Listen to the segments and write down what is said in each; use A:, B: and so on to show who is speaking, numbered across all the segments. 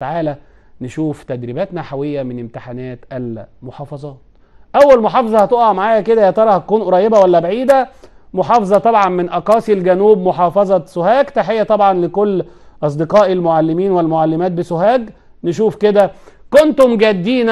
A: تعالى نشوف تدريبات نحوية من امتحانات المحافظات أول محافظة هتقع معايا كده يا ترى هتكون قريبة ولا بعيدة محافظة طبعا من أقاصي الجنوب محافظة سوهاج تحية طبعا لكل أصدقائي المعلمين والمعلمات بسوهاج نشوف كده كنتم جادين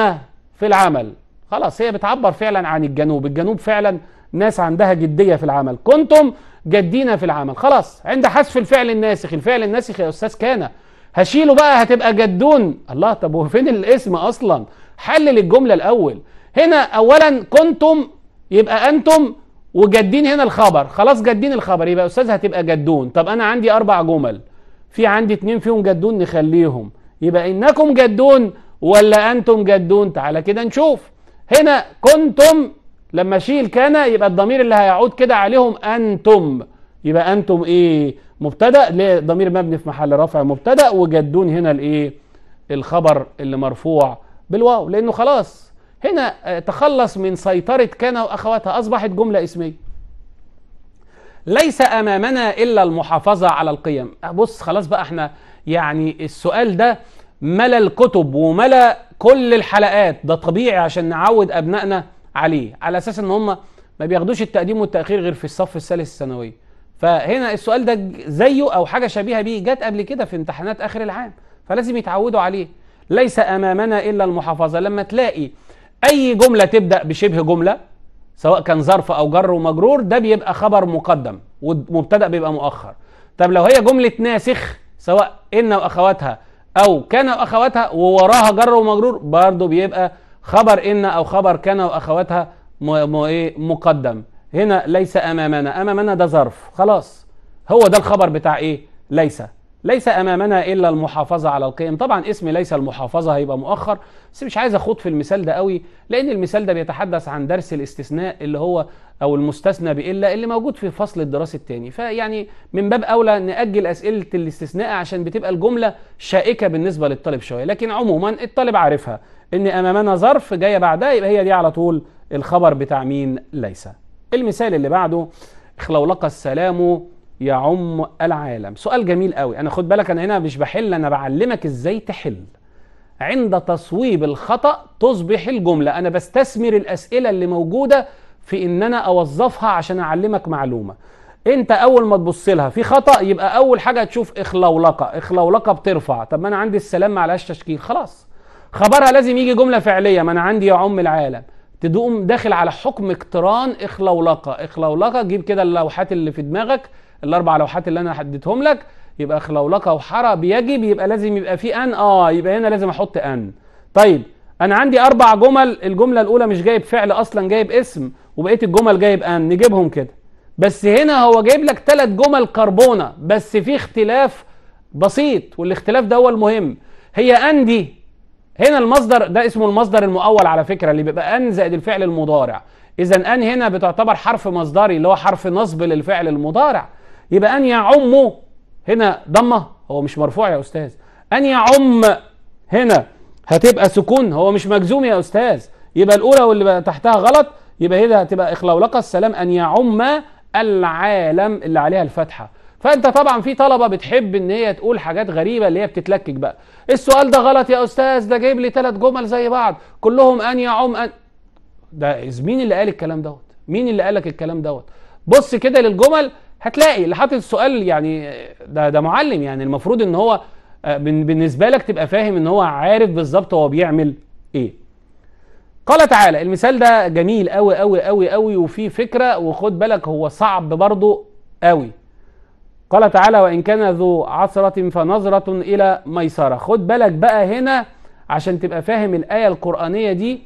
A: في العمل خلاص هي بتعبر فعلا عن الجنوب الجنوب فعلا ناس عندها جدية في العمل كنتم جادين في العمل خلاص عند حذف الفعل الناسخ الفعل الناسخ يا أستاذ كان هشيله بقى هتبقى جدون الله طب وفين الاسم اصلا حلل الجمله الاول هنا اولا كنتم يبقى انتم وجدين هنا الخبر خلاص جدين الخبر يبقى استاذ هتبقى جدون طب انا عندي اربع جمل في عندي اتنين فيهم جدون نخليهم يبقى انكم جدون ولا انتم جدون تعالى كده نشوف هنا كنتم لما شيل كان يبقى الضمير اللي هيعود كده عليهم انتم يبقى انتم ايه مبتدا ليه ضمير مبني في محل رفع مبتدا وجدون هنا الايه الخبر اللي مرفوع بالواو لانه خلاص هنا تخلص من سيطره كان واخواتها اصبحت جمله اسميه ليس امامنا الا المحافظه على القيم بص خلاص بقى احنا يعني السؤال ده ملا الكتب وملا كل الحلقات ده طبيعي عشان نعود ابنائنا عليه على اساس ان هم ما بياخدوش التقديم والتاخير غير في الصف الثالث الثانوي فهنا السؤال ده زيه او حاجه شبيهه بيه جت قبل كده في امتحانات اخر العام فلازم يتعودوا عليه ليس امامنا الا المحافظه لما تلاقي اي جمله تبدا بشبه جمله سواء كان ظرف او جر ومجرور ده بيبقى خبر مقدم ومبتدا بيبقى مؤخر طب لو هي جمله ناسخ سواء ان واخواتها او كان واخواتها ووراها جر ومجرور برضو بيبقى خبر ان او خبر كان واخواتها إيه، مقدم هنا ليس امامنا امامنا ده ظرف خلاص هو ده الخبر بتاع ايه ليس ليس امامنا الا المحافظه على القيم طبعا اسم ليس المحافظه هيبقى مؤخر بس مش عايز اخوض في المثال ده قوي لان المثال ده بيتحدث عن درس الاستثناء اللي هو او المستثنى بالا اللي موجود في فصل الدراسي الثاني فيعني من باب اولى ناجل اسئله الاستثناء عشان بتبقى الجمله شائكه بالنسبه للطالب شويه لكن عموما الطالب عارفها ان امامنا ظرف جايه بعدها يبقى هي دي على طول الخبر بتاع مين ليس المثال اللي بعده اخلولق السلام يعم العالم سؤال جميل قوي انا خد بالك انا هنا مش بحل انا بعلمك ازاي تحل عند تصويب الخطا تصبح الجمله انا بستثمر الاسئله اللي موجوده في ان انا اوظفها عشان اعلمك معلومه انت اول ما تبص لها في خطا يبقى اول حاجه تشوف اخلولقه اخلولقه بترفع طب ما انا عندي السلام ما عليهاش تشكيل خلاص خبرها لازم يجي جمله فعليه ما انا عندي يعم العالم تدوم داخل على حكم اقتران اخلولقه اخلولقه جيب كده اللوحات اللي في دماغك الاربع لوحات اللي انا حددتهم لك يبقى اخلولقه وحرى بيجب يبقى لازم يبقى في ان اه يبقى هنا لازم احط ان طيب انا عندي اربع جمل الجمله الاولى مش جايب فعل اصلا جايب اسم وبقيه الجمل جايب ان نجيبهم كده بس هنا هو جايب لك ثلاث جمل كربونه بس في اختلاف بسيط والاختلاف ده هو المهم هي ان دي هنا المصدر ده اسمه المصدر المؤول على فكره اللي بيبقى ان زائد الفعل المضارع اذا ان هنا بتعتبر حرف مصدري اللي هو حرف نصب للفعل المضارع يبقى ان يعم هنا ضمه هو مش مرفوع يا استاذ ان يعم هنا هتبقى سكون هو مش مجزوم يا استاذ يبقى الاولى واللي تحتها غلط يبقى هنا هتبقى اخلولقه السلام ان يعم العالم اللي عليها الفتحه فانت طبعا في طلبه بتحب ان هي تقول حاجات غريبه اللي هي بتتلكك بقى السؤال ده غلط يا استاذ ده جايب لي ثلاث جمل زي بعض كلهم ان يعم ان ده مين اللي قال الكلام دوت مين اللي قالك الكلام دوت بص كده للجمل هتلاقي اللي حاطط السؤال يعني ده ده معلم يعني المفروض ان هو آه، بالنسبه لك تبقى فاهم ان هو عارف بالظبط هو بيعمل ايه قال تعالى المثال ده جميل قوي قوي قوي قوي وفيه فكره وخد بالك هو صعب برضه قوي قال تعالى وإن كان ذو عسرة فنظرة إلى ميسرة خد بالك بقى هنا عشان تبقى فاهم الآية القرآنية دي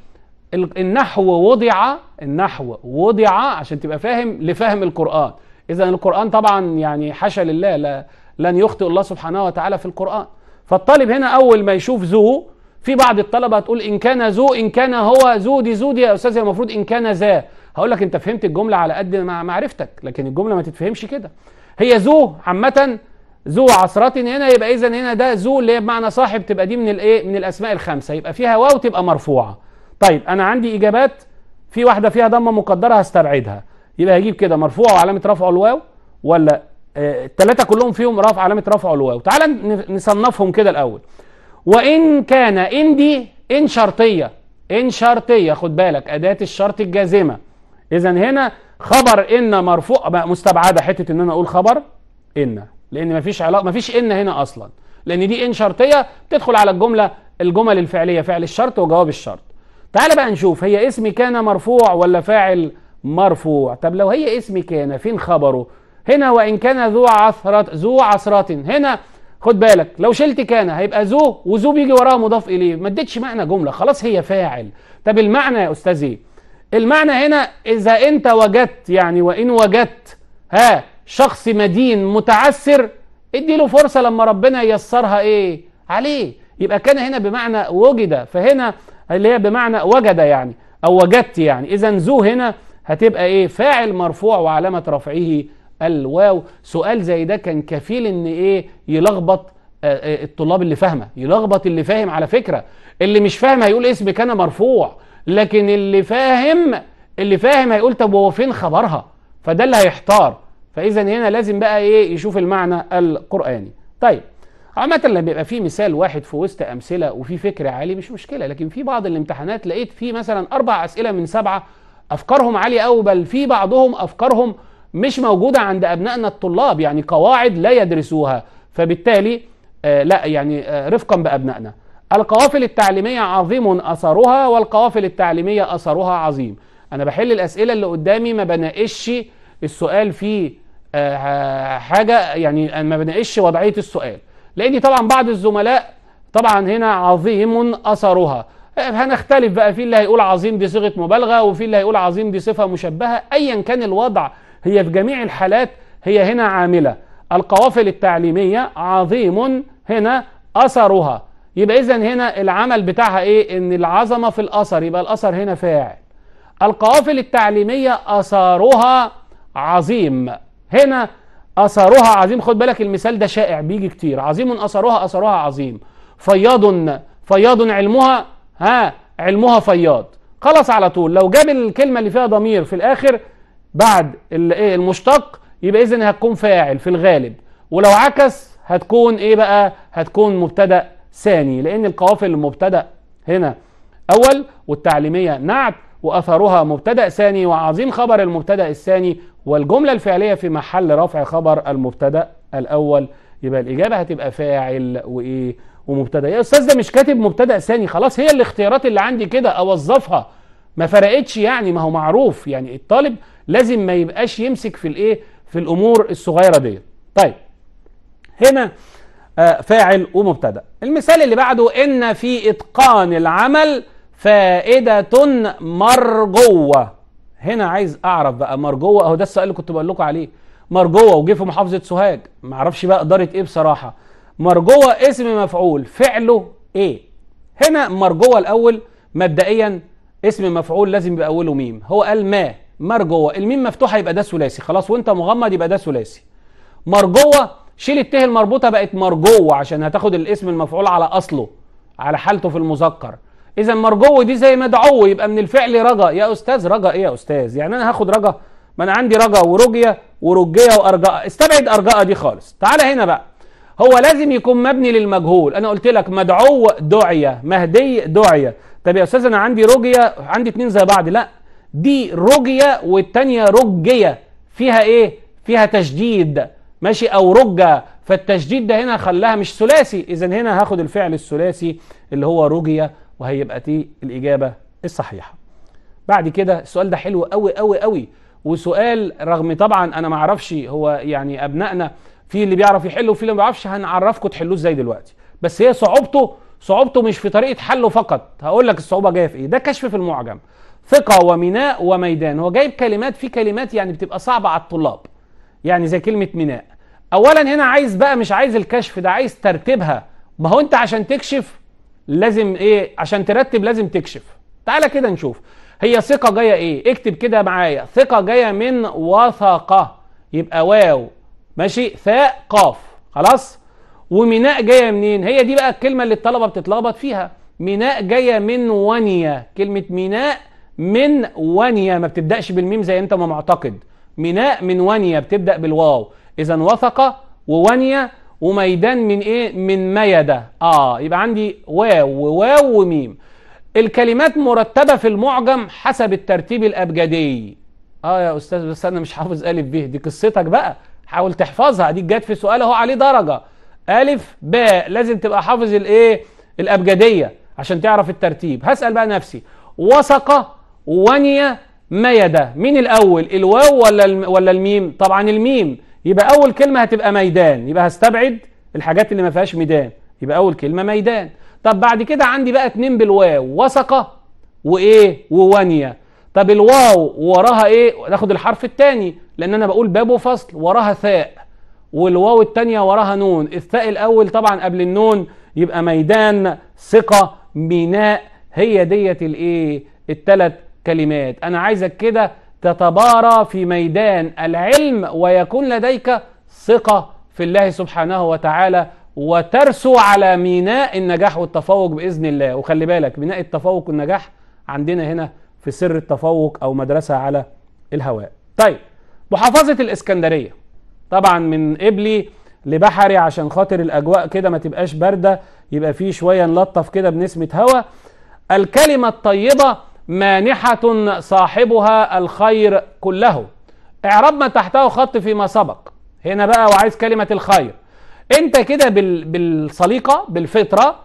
A: النحو وضع النحو وضع عشان تبقى فاهم لفهم القرآن إذا القرآن طبعا يعني حاشا لله لا لن يخطئ الله سبحانه وتعالى في القرآن فالطالب هنا أول ما يشوف ذو في بعض الطلبة تقول إن كان ذو إن كان هو ذو دي ذو دي يا أستاذ المفروض إن كان ذا هقول لك انت فهمت الجمله على قد ما معرفتك لكن الجمله ما تتفهمش كده هي ذو عامه ذو عصرات هنا يبقى اذا هنا ده ذو اللي هي بمعنى صاحب تبقى دي من الايه من الاسماء الخمسه يبقى فيها واو تبقى مرفوعه طيب انا عندي اجابات في واحده فيها ضمه مقدره هستبعدها يبقى هجيب كده مرفوعه وعلامه رفعه الواو ولا آه، الثلاثه كلهم فيهم رفع علامه رفعه الواو تعال نصنفهم كده الاول وان كان ان دي ان شرطيه ان شرطيه خد بالك اداه الشرط الجازمه اذا هنا خبر ان مرفوع بقى مستبعده حته ان انا اقول خبر ان لان مفيش علاقه مفيش ان هنا اصلا لان دي ان شرطيه بتدخل على الجمله الجمل الفعليه فعل الشرط وجواب الشرط تعال بقى نشوف هي اسمي كان مرفوع ولا فاعل مرفوع طب لو هي اسمي كان فين خبره هنا وان كان ذو عثرة ذو عثرة هنا خد بالك لو شلت كان هيبقى ذو وذو بيجي وراه مضاف اليه ما اديتش معنى جمله خلاص هي فاعل طب المعنى يا استاذي المعنى هنا إذا أنت وجدت يعني وإن وجدت ها شخص مدين متعسر ادي له فرصة لما ربنا ييسرها إيه عليه يبقى كان هنا بمعنى وجد فهنا اللي هي بمعنى وجد يعني أو وجدت يعني إذا ذو هنا هتبقى إيه فاعل مرفوع وعلامة رفعه الواو سؤال زي ده كان كفيل إن إيه يلخبط آه، آه، الطلاب اللي فاهمه يلخبط اللي فاهم على فكره اللي مش فاهم هيقول اسمك كان مرفوع لكن اللي فاهم اللي فاهم هيقول طب هو فين خبرها فده اللي هيحتار فاذا هنا لازم بقى ايه يشوف المعنى القراني طيب عامة لما بيبقى في مثال واحد في وسط أمثلة وفي فكر عالي مش مشكلة لكن في بعض الامتحانات لقيت في مثلا أربع أسئلة من سبعة أفكارهم عالية أوي بل في بعضهم أفكارهم مش موجودة عند أبنائنا الطلاب يعني قواعد لا يدرسوها فبالتالي آه، لا يعني آه، رفقا بأبنائنا القوافل التعليمية عظيم أثرها والقوافل التعليمية أثرها عظيم أنا بحل الأسئلة اللي قدامي ما بناقش السؤال فيه آه، حاجة يعني ما بناقش وضعية السؤال لأن طبعا بعض الزملاء طبعا هنا عظيم أثرها هنختلف بقى في اللي هيقول عظيم دي صيغة مبالغة وفي اللي هيقول عظيم دي صفة مشبهة أيا كان الوضع هي في جميع الحالات هي هنا عاملة القوافل التعليمية عظيم هنا أثرها يبقى إذا هنا العمل بتاعها إيه إن العظمة في الأثر يبقى الأثر هنا فاعل القوافل التعليمية أثرها عظيم هنا أثرها عظيم خد بالك المثال ده شائع بيجي كتير عظيم أثرها أثرها عظيم فياض فياض علمها ها علمها فياض خلاص على طول لو جاب الكلمة اللي فيها ضمير في الآخر بعد إيه؟ المشتق يبقى اذا هتكون فاعل في الغالب ولو عكس هتكون ايه بقى هتكون مبتدا ثاني لان القوافل المبتدا هنا اول والتعليميه نعت واثرها مبتدا ثاني وعظيم خبر المبتدا الثاني والجمله الفعليه في محل رفع خبر المبتدا الاول يبقى الاجابه هتبقى فاعل وايه ومبتدا يا استاذ ده مش كاتب مبتدا ثاني خلاص هي الاختيارات اللي عندي كده اوظفها ما فرقتش يعني ما هو معروف يعني الطالب لازم ما يبقاش يمسك في الايه في الامور الصغيره دي طيب هنا آه، فاعل ومبتدا المثال اللي بعده ان في اتقان العمل فائده مرجوه هنا عايز اعرف بقى مرجوه اهو ده السؤال اللي كنت بقول لكم عليه مرجوه وجه في محافظه سوهاج ما اعرفش بقى اداره ايه بصراحه مرجوه اسم مفعول فعله ايه هنا مرجوه الاول مبدئيا اسم مفعول لازم يبقى اوله ميم هو قال ما مرجوه الميم مفتوحه يبقى ده ثلاثي خلاص وانت مغمض يبقى ده ثلاثي مرجوه شيل الت المربوطه بقت مرجوه عشان هتاخد الاسم المفعول على اصله على حالته في المذكر اذا جوه دي زي مدعو يبقى من الفعل رجا يا استاذ رجا ايه يا استاذ يعني انا هاخد رجا ما انا عندي رجا ورجية ورجية وارجاء استبعد ارجاء دي خالص تعالى هنا بقى هو لازم يكون مبني للمجهول انا قلت لك مدعو دعية مهدي دعية طب يا استاذ انا عندي رجية عندي اتنين زي بعض لا دي رجية والتانية رجية فيها ايه فيها تشديد ماشي او رجة فالتشديد ده هنا خلاها مش ثلاثي اذا هنا هاخد الفعل الثلاثي اللي هو رجية وهيبقى دي الاجابة الصحيحة بعد كده السؤال ده حلو قوي قوي قوي وسؤال رغم طبعا انا ما اعرفش هو يعني ابنائنا في اللي بيعرف يحل وفي اللي ما بيعرفش هنعرفكم تحلوه ازاي دلوقتي بس هي صعوبته صعوبته مش في طريقه حله فقط هقول لك الصعوبه جايه في ايه ده كشف في المعجم ثقة وميناء وميدان هو جايب كلمات في كلمات يعني بتبقى صعبة على الطلاب يعني زي كلمة ميناء أولا هنا عايز بقى مش عايز الكشف ده عايز ترتيبها ما هو أنت عشان تكشف لازم إيه عشان ترتب لازم تكشف تعالى كده نشوف هي ثقة جاية إيه اكتب كده معايا ثقة جاية من وثقة يبقى واو ماشي ثاء قاف خلاص وميناء جاية منين هي دي بقى الكلمة اللي الطلبة بتتلخبط فيها ميناء جاية من ونية كلمة ميناء من ونيا ما بتبداش بالميم زي انت ما معتقد ميناء من ونيا بتبدا بالواو اذا وثق وونيا وميدان من ايه من ميدا اه يبقى عندي واو وواو وميم الكلمات مرتبة في المعجم حسب الترتيب الأبجدي اه يا أستاذ بس أنا مش حافظ ألف ب دي قصتك بقى حاول تحفظها دي جت في سؤال اهو عليه درجة ألف باء لازم تبقى حافظ الايه الأبجدية عشان تعرف الترتيب هسأل بقى نفسي وثق ونيا ميدا مين الأول الواو ولا ولا الميم طبعا الميم يبقى أول كلمة هتبقى ميدان يبقى هستبعد الحاجات اللي ما فيهاش ميدان يبقى أول كلمة ميدان طب بعد كده عندي بقى اتنين بالواو وثقة وإيه وونيا طب الواو وراها إيه ناخد الحرف الثاني لأن أنا بقول باب وفصل وراها ثاء والواو الثانيه وراها نون الثاء الأول طبعا قبل النون يبقى ميدان ثقة ميناء هي ديت الإيه الثلاث كلمات أنا عايزك كده تتبارى في ميدان العلم ويكون لديك ثقة في الله سبحانه وتعالى وترسو على ميناء النجاح والتفوق بإذن الله وخلي بالك ميناء التفوق والنجاح عندنا هنا في سر التفوق أو مدرسة على الهواء طيب محافظة الإسكندرية طبعا من قبلي لبحري عشان خاطر الأجواء كده ما تبقاش بردة يبقى فيه شوية نلطف كده بنسمة هواء الكلمة الطيبة مانحة صاحبها الخير كله اعرب ما تحته خط فيما سبق هنا بقى وعايز كلمة الخير انت كده بالسليقة بالفطرة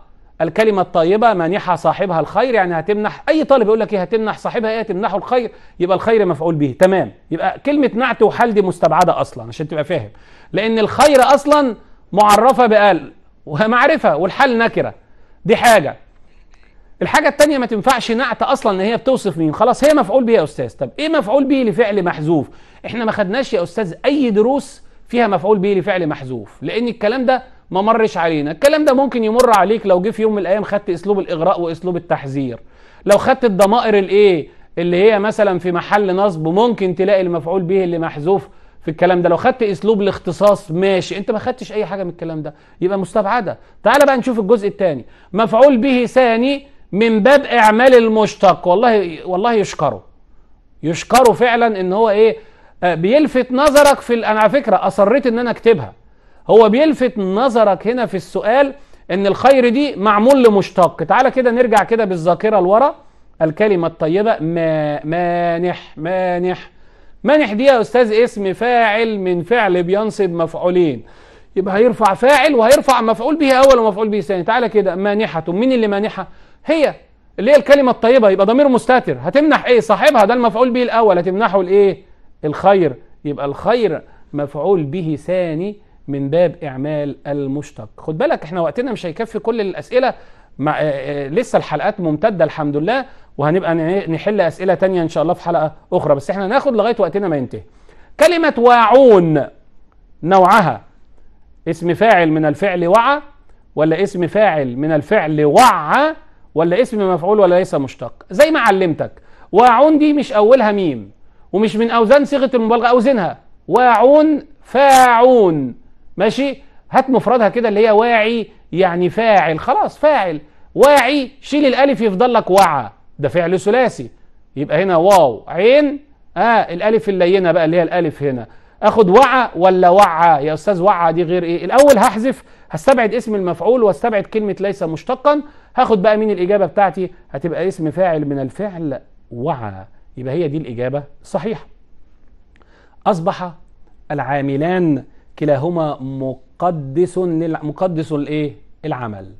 A: الكلمة الطيبة مانحة صاحبها الخير يعني هتمنح أي طالب يقول لك إيه هتمنح صاحبها إيه هتمنحه الخير يبقى الخير مفعول به تمام يبقى كلمة نعت وحل دي مستبعدة أصلا عشان تبقى فاهم لأن الخير أصلا معرفة بقال ومعرفة والحل نكرة دي حاجة الحاجه الثانيه ما تنفعش نعت اصلا ان هي بتوصف مين خلاص هي مفعول به يا استاذ طب ايه مفعول به لفعل محذوف احنا ما خدناش يا استاذ اي دروس فيها مفعول به لفعل محذوف لان الكلام ده ما مرش علينا الكلام ده ممكن يمر عليك لو جه في يوم من الايام خدت اسلوب الاغراء واسلوب التحذير لو خدت الضمائر الايه اللي هي مثلا في محل نصب ممكن تلاقي المفعول به اللي محذوف في الكلام ده لو خدت اسلوب الاختصاص ماشي انت ما خدتش اي حاجه من الكلام ده يبقى مستبعده تعال بقى نشوف الجزء الثاني مفعول به ثاني من باب اعمال المشتق والله والله يشكره يشكره فعلا ان هو ايه آه، بيلفت نظرك في انا على فكره اصريت ان انا اكتبها هو بيلفت نظرك هنا في السؤال ان الخير دي معمول لمشتق تعالى كده نرجع كده بالذاكره لورا الكلمه الطيبه ما مانح مانح مانح دي يا استاذ اسم فاعل من فعل بينصب مفعولين يبقى هيرفع فاعل وهيرفع مفعول به اول ومفعول به ثاني تعالى كده مانحه مين اللي مانحه هي اللي هي الكلمه الطيبه يبقى ضمير مستتر هتمنح ايه صاحبها ده المفعول به الاول هتمنحه الايه الخير يبقى الخير مفعول به ثاني من باب اعمال المشتق خد بالك احنا وقتنا مش هيكفي كل الاسئله مع آه، آه، لسه الحلقات ممتده الحمد لله وهنبقى نحل اسئله تانية ان شاء الله في حلقه اخرى بس احنا ناخد لغايه وقتنا ما ينتهي كلمه واعون نوعها اسم فاعل من الفعل وعى ولا اسم فاعل من الفعل وعى ولا اسم مفعول ولا ليس مشتق زي ما علمتك واعون دي مش أولها ميم ومش من أوزان صيغة المبالغة أوزنها واعون فاعون ماشي هات مفردها كده اللي هي واعي يعني فاعل خلاص فاعل واعي شيل الألف يفضل لك وعى ده فعل ثلاثي يبقى هنا واو عين اه الألف اللينة بقى اللي هي الألف هنا اخد وعى ولا وعى يا استاذ وعى دي غير ايه الاول هحذف هستبعد اسم المفعول واستبعد كلمه ليس مشتقا هاخد بقى مين الاجابه بتاعتي هتبقى اسم فاعل من الفعل وعى يبقى هي دي الاجابه صحيحه اصبح العاملان كلاهما مقدس للع... مقدس الايه العمل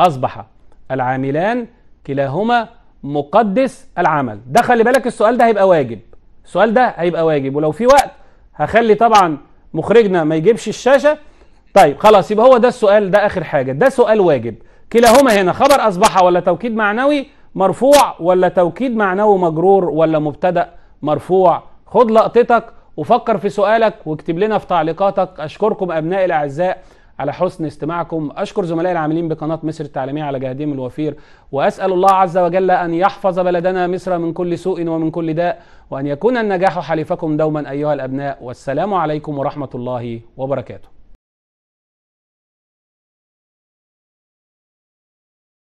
A: اصبح العاملان كلاهما مقدس العمل ده خلي بالك السؤال ده هيبقى واجب السؤال ده هيبقى واجب ولو في وقت هخلي طبعا مخرجنا ما يجيبش الشاشه طيب خلاص يبقى هو ده السؤال ده اخر حاجه ده سؤال واجب كلاهما هنا خبر اصبح ولا توكيد معنوي مرفوع ولا توكيد معنوي مجرور ولا مبتدا مرفوع خد لقطتك وفكر في سؤالك واكتب لنا في تعليقاتك اشكركم ابنائي الاعزاء على حسن استماعكم أشكر زملائي العاملين بقناة مصر التعليمية على جهدهم الوفير وأسأل الله عز وجل أن يحفظ بلدنا مصر من كل سوء ومن كل داء وأن يكون النجاح حليفكم دوما أيها الأبناء والسلام عليكم ورحمة الله وبركاته